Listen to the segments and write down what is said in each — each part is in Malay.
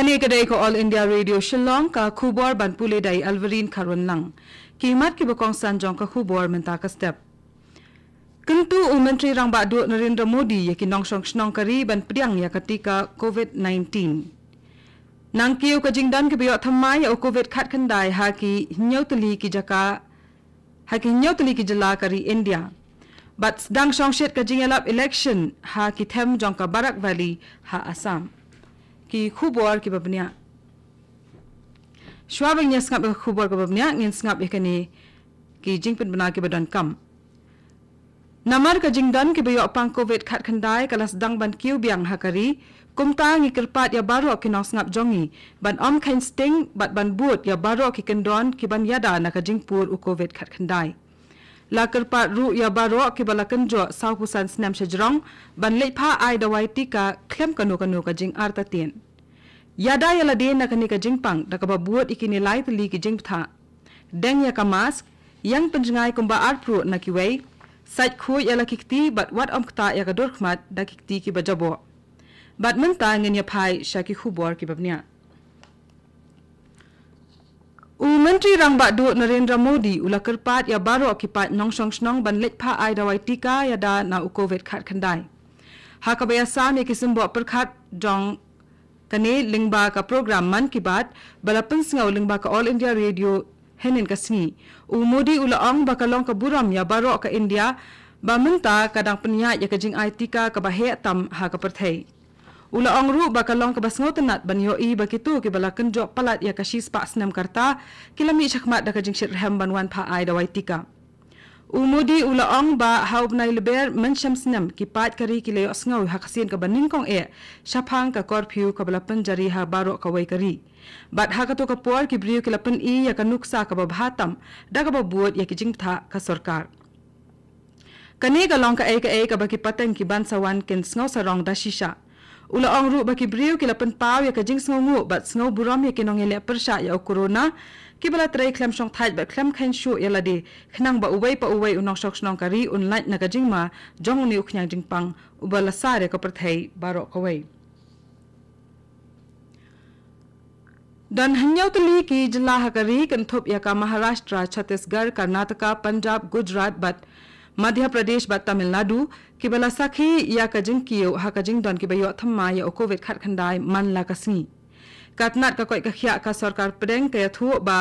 कनेकदै को all India Radio Shillong का खुबोर बनपुले दाई अलवरीन खरुन लंग कीमत की बकों सानजों का खुबोर मिंता का स्टेप किंतु उमंत्री रंगबा दो नरेंद्र मोदी ये कि नंगशंग शनंग करी बन प्रियंग या कटिका कोविड 19 नंग कियो का जिंगदान के बियो थम्मा या कोविड खत कंदाय हा कि न्योतली की जका हा कि न्योतली की जला करी इंडिया बट दंगशंग शेट का जिंगलाप इलेक्शन हा कि थेम जों का बराक वैली हा Assam ki khubor ki babnia swabeng nya ngap khubor ki babnia ngin ngap ikani ki jingpin bana ki badan kam namar ka jingdan ki bayo pang covid khat khandai kalas dang ban kiu biang hakari kumta ngi kirpat ya baro ki nos ngap jongi ban om khain sting bat ban but ya baro ki kendon ki ban yada na ka jingpur u covid khat khandai la kerpa ru ya baro ke bala kenjo sau pusan snam sejrong ban lepha ai dawai tika klem kanu kanu ka jing arta tien Yada yala de na kanika jingpang da kaba buot ikini lait li ki jingtha. Deng ya kamas yang penjengai kumba arpru na kiwei. Sait khu yala kikti bat wat om kta ya kadur khmat da kikti ki bajabo. Bat menta ngin ya phai shaki khubor ki babnya. U Menteri Rangba Duk Narendra Modi ula kerpat ya baru akipat nong song nong ban lekpa ai dawai tika ya da na u COVID khat khandai. Hakabaya sami kisim buat perkhat jong kane lingba ka program man ki bat balapan singa lingba ka all india radio henin ka singi u modi ula ang bakalong ka buram ya baro ka india ba munta kadang penya ya ka jing it ka ka bahe tam ha ka perthei ula ang ru bakalong ka basngot nat ban yo i bakitu ki balakan jo palat ya ka shis pa snam karta kilami chakmat da ka jing shit ban wan pha ai da it ka Umudi ulaong ba haub na ilber mencham sinam ki pat kari ki leo asngaw hakasin ka banin kong e shaphang ka korpiu ka balapan jari ha baro ka way kari. Bat hakato ka puar ki briyo ki lapan i ya ka nuksa ka babhatam da ka babuot ya ki jingtha ka sorkar. Kani ka long ka ay e ka ay e ka baki pateng ki bansawan ken sngaw sarong da shisha. Ula ang ruk baki briu kila pentau ya kajing semua bat sengau buram ya kinong ilia persa ya corona. Kibala terai klem song thai bat klem kain syuk ya ladi. Kenang ba uwei pa uwei unang syok senong kari unlaik na kajing ma jong ni uknyang jingpang uba lasar ya kapertai barok kawai. Dan hanya utli ki jelah kari kentup ya ka Maharashtra, Chhattisgarh, Karnataka, Punjab, Gujarat bat. मध्य प्रदेश बा तमिलनाडु केवला साखी या कजिंग कियो हा कजिंग दन की बयो थम्मा या कोविड खारखंदाय मानला कसिंग कातनाट का कोई कखिया का सरकार प्रेंग के थु बा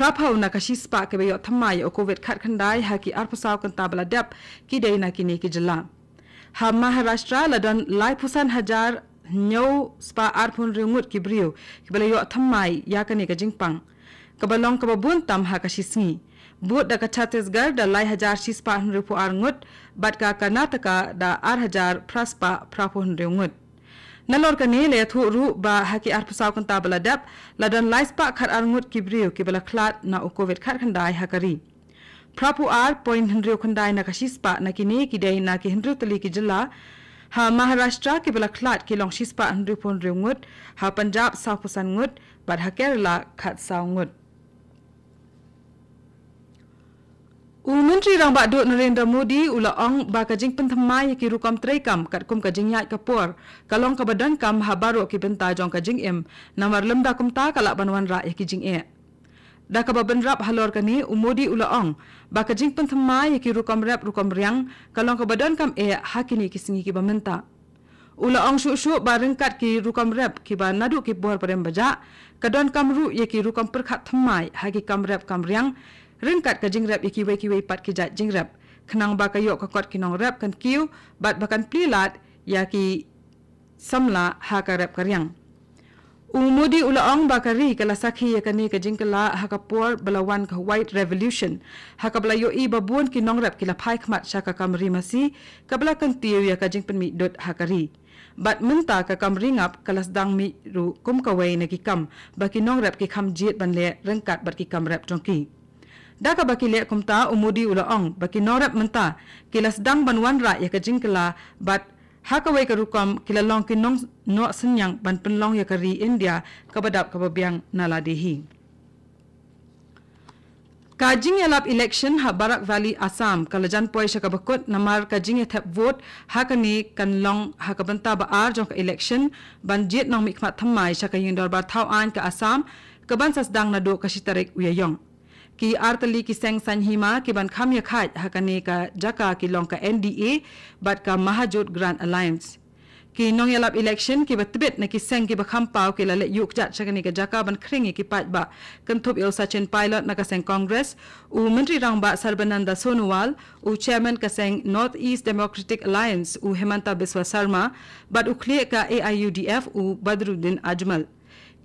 प्रभाव न कशी स्पा के बयो थम्मा या कोविड खारखंदाय हा की अर्पसाव कंता बला डेप की देना की नेकी जिला हा महाराष्ट्र लदन लाइफुसन हजार न्यो स्पा आरफोन रिंगुट की ब्रियो की बले यो थम्माई या कने कजिंग पंग कबलोंग कबबुन तम हा कशी सिंगी Bud da Chhattisgarh da lai hajar sispa hunru pu arngut, bat ka Karnataka da ar hajar praspa prapu hunru ngut. Nalor kani le thu ru ba haki ar pusau kan tabla dap, ladan lai spa khar arngut kibriyo kibala khlat na u covid khar khandai hakari. Prapu ar point hunru khandai na kashispa na kini kidei na ki hunru tali ki jilla, Ha Maharashtra ke bela khlat ke long shispa hundri pon ha Punjab sa pusan ngut, bad ha Kerala khat sa ngut. Menteri Rambak Dut Narendra Modi ulaang baka jing penthamai ki rukam treikam kat kum ka jing yaik ka puar kalong ka badan kam habaruk ki benta jong kajing em im namar lemda kum ta kalak banuan rak ya ki jing ek. Da ka baban rap halor ka ni umodi ulaang baka jing penthamai ki rukam rap rukam riang kalong ka badan kam e hakini ki singi ki bamenta. Ulaang syuk-syuk barengkat ki rukam rap ki ba nadu ki puar parem bajak kadon kam ru ya ki rukam perkhat thamai hakikam rap kam riang rengkat ke jingrap iki wei kiwi pat kijat jingrap. Kenang ba kayok kakot kinong rap kan kiu, bat bakan plilat, yaki samla ha ka rap karyang. Umudi ulaong bakari kala sakhi yakani ka jingkala haka por belawan ka white revolution. Haka bala yo i babuan ki nong rap kila pai khmat sya ka kamri masi ka bala kan tiyo yaka jing penmi dot hakari. Bat menta ka kamri ngap kala sedang mi ru kum kawai na ki kam baki nong rap ki kam jiet ban le rengkat bat ki kam rap jongki. ki. Da ka baki lek kumta umudi ula ong baki norep menta kila sedang banwan ra ya kajing kila bat ha ka kila long ki nong no senyang ban penlong ya kari India kabadap kababiang nala dihi. Kajing ya lap election ha Barak Valley Assam kalajan poy sya kabakut namar kajing ya tap vote ha ka ni kan long ha ka benta ba ar jong ka election ban jit nong mikmat thamai sya ka yindor ba an ke Assam kaban sa sedang nadu kashitarik uyayong. yong. कि आरतली की सेंग संहिमा के बन खाम खाद हकने का जका की लोंग का एनडीए बट का महाजोत ग्रांड अलायंस कि नोयलाब इलेक्शन के बतबित न कि सेंग के बखम पाओ के लले युग जा चकने के जका बन खरेंगे कि पाच बा कंथुप एल सचिन पायलट न कसेंग कांग्रेस उ मंत्री राम बा सर्बनंद सोनोवाल उ चेयरमैन कसेंग नॉर्थ ईस्ट डेमोक्रेटिक अलायंस उ हेमंता बिस्वा शर्मा बट उ क्लियर का एआईयूडीएफ उ बदरुद्दीन अजमल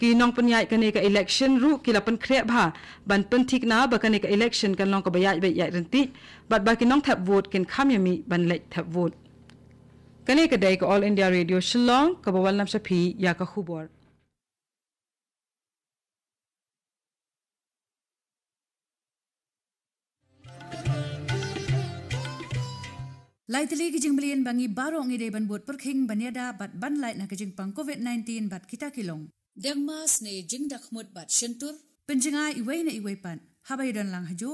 กีน้องปัญญายกันเอกอิเล็กชันรู้กีลาปันเครียบหาบันปันทิกนาบักันเอกอิเล็กชันกันลองกับใบใหญ่ใบใหญ่รันติบัดบักีน้องแทบโหวตกันข้ามยามีบันเล็กแทบโหวตกันเอกเดย์กับ All India Radio ชลองกับวันน้ำชพียากับคูบอร์ไล่ทะเลกิจงบริเวณบางีบารองอีเดบันบวดเพิ่งบันยดาบัดบันไล่นักกิจงปังโควิด -19 บัดกิตาคิลง dengmas ne jingda khmut bat shentur penjinga iwei na iwei pan habai dan lang haju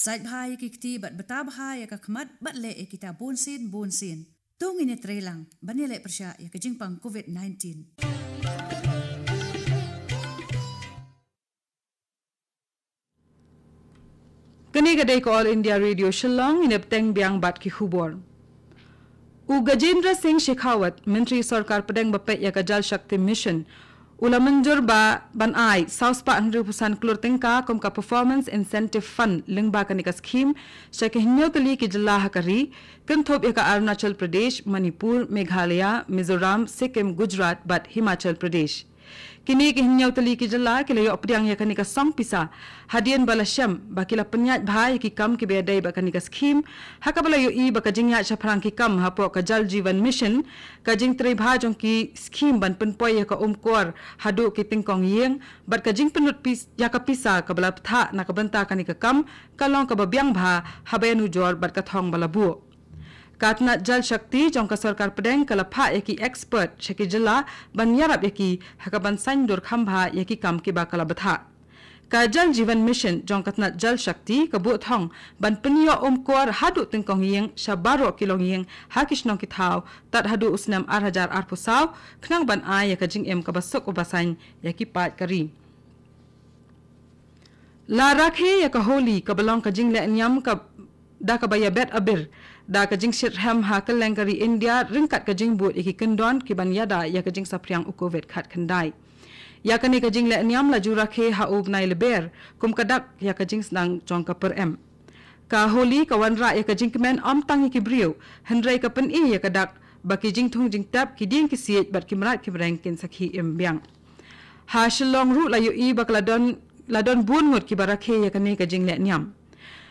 sai bhai kikti bat bata bhai ya khmat bat lek ekita bon sin bon sin tong ine trelang banile persha ya ka jingpang covid 19 kene gadei All india radio shillong ine teng biang bat kihubur. Uga Jindra singh shekhawat Menteri sarkar padeng bappe ya ka jal shakti mission उलमजोर बन आई साउथ पा हंग्री क्लोर तिंका कम का performance incentive fund लिंगबा का निकस खीम शक हिन्यो की जिला हकरी कंथोप एक अरुणाचल प्रदेश मणिपुर मेघालय मिजोरम सिक्किम गुजरात बट Himachal Pradesh Kini ke hinyau teli ke jela ke layo apriang ya kanika song pisa hadian bala syam bakila penyat bhai ki kam ke beadai ba skim haka bala yo i ba kajing ya cha ki kam hapo ka jal jivan mission kajing tri bha jong ki skim ban pen poy ka umkor hadu ki tingkong yeng bat kajing penut pis ya ka pisa ka bala tha na ka banta kanika kam kalong ka ba byang bha habenu jor bat ka thong bala bu কাটনা জল শক্তি চৌক সরকার পেডেং কলফা একি এক্সপার্ট শেকি জলা বনিয়ারাব একি হকবন সাইন দুর খাম্ভা একি কাম কি বা কলা বথা কা জল জীবন মিশন জংকতনা জল শক্তি কবু থং বনপনিয় ওম কোয়ার হাদু তিনকং ইয়েং শাবারো কিলং ইয়েং হা কিষ্ণ কি থাও তাত হাদু উসনাম আর হাজার আর ফুসাও খনাং বান আই একা জিং এম কবা সক উবাসাইন একি পাত কারি লা রাখে একা হোলি কবলং কজিং লে নিয়াম কব দা কবা ইয়া বেট আবির Da kejing sirhem ha kelengkari India ringkat kejing buat iki kendon kiban yada ya kejing sapriang ukovet khat kendai. Ya kene kejing le niam laju rakhe ha ubnai leber kum kadak ya kejing senang congka per em. Ka holi kawan ra ya kejing kemen om tangi kibriu hendrai kapan i ya kadak baki jing thung jing tap ki ding ki siet bat ki marat ki rang kin sakhi em biang. Ha shilong ru layu i bakladon ladon bun ngot ki barakhe ya kene kejing le niam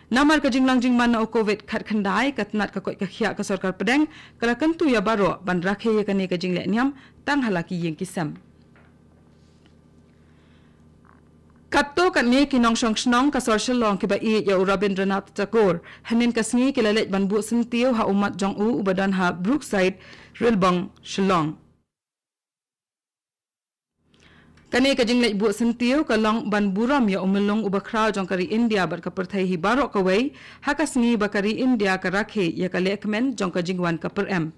namar ka jinglang jing mana o covid khat khandai katnat ka koi ka khia ka sarkar padeng kala kantu ya baro ban rakhe ye ka ka jingle niam tang halaki yeng kisam katto ka ne ki nong song snong ka social long ki ba e ya rabindranath tagore hanin ka singi ki lalet ban bu sintiyo ha umat jong u ubadan ha brookside railbang shillong kane ka jing bu sentiu ka long ban buram ya umelong uba khraw jong india bar ka parthai hi baro ka wei hakas ni ba kari india ka rakhe ya ka lekmen jong ka jing wan ka par em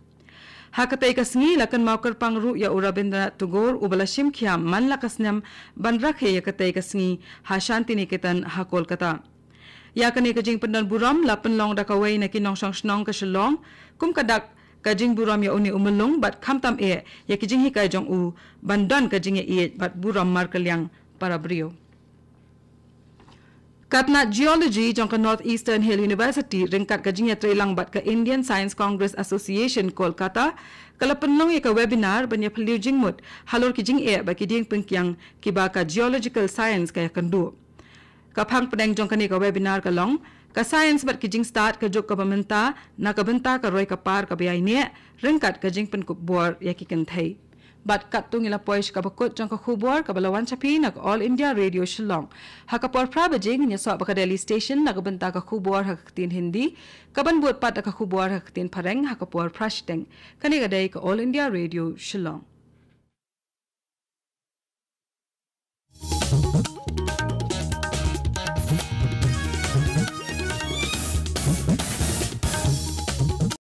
hakatai ka sngi lakan maukar pangru ya urabendra tugor ubala shim khyam man lakasnam ban rakhe ya ka tai ka sngi ha shanti niketan ha kolkata ya kane ka jing pandan buram lapen long da ka wei na ki nong shong shnong ka shlong kum ka dak kajing buram ya uni umelung bat khamtam e ya kijing hi kajong u bandan kajing ya e bat buram mar kalyang parabrio Katna Geology jong ke Northeastern Hill University ringkat kajing ya trilang bat ke Indian Science Congress Association Kolkata kalau penlong ya ke webinar banyak peliu jingmut halor kijing e bagi dieng pengkiang kibaka geological science kaya kendu kapang pedang jong ke ni ke webinar kalong का बट की किजिंग स्टार्ट का जो कबमंता ना कबंता का रोय का पार का बियाई ने रंग कट का जिंग पन को बोर या की कंथई बट कट तुंग इला पॉइश का बकोट जंग का खूबोर का बलवान छपी ना ऑल इंडिया रेडियो शिलोंग हक पर प्राब जिंग ने सब का डेली स्टेशन ना कबंता का खूबोर हक तीन हिंदी कबन बोट पाट का खूबोर हक तीन फरेंग हक पर प्रश टेंग कनेगा डे का ऑल इंडिया रेडियो शिलोंग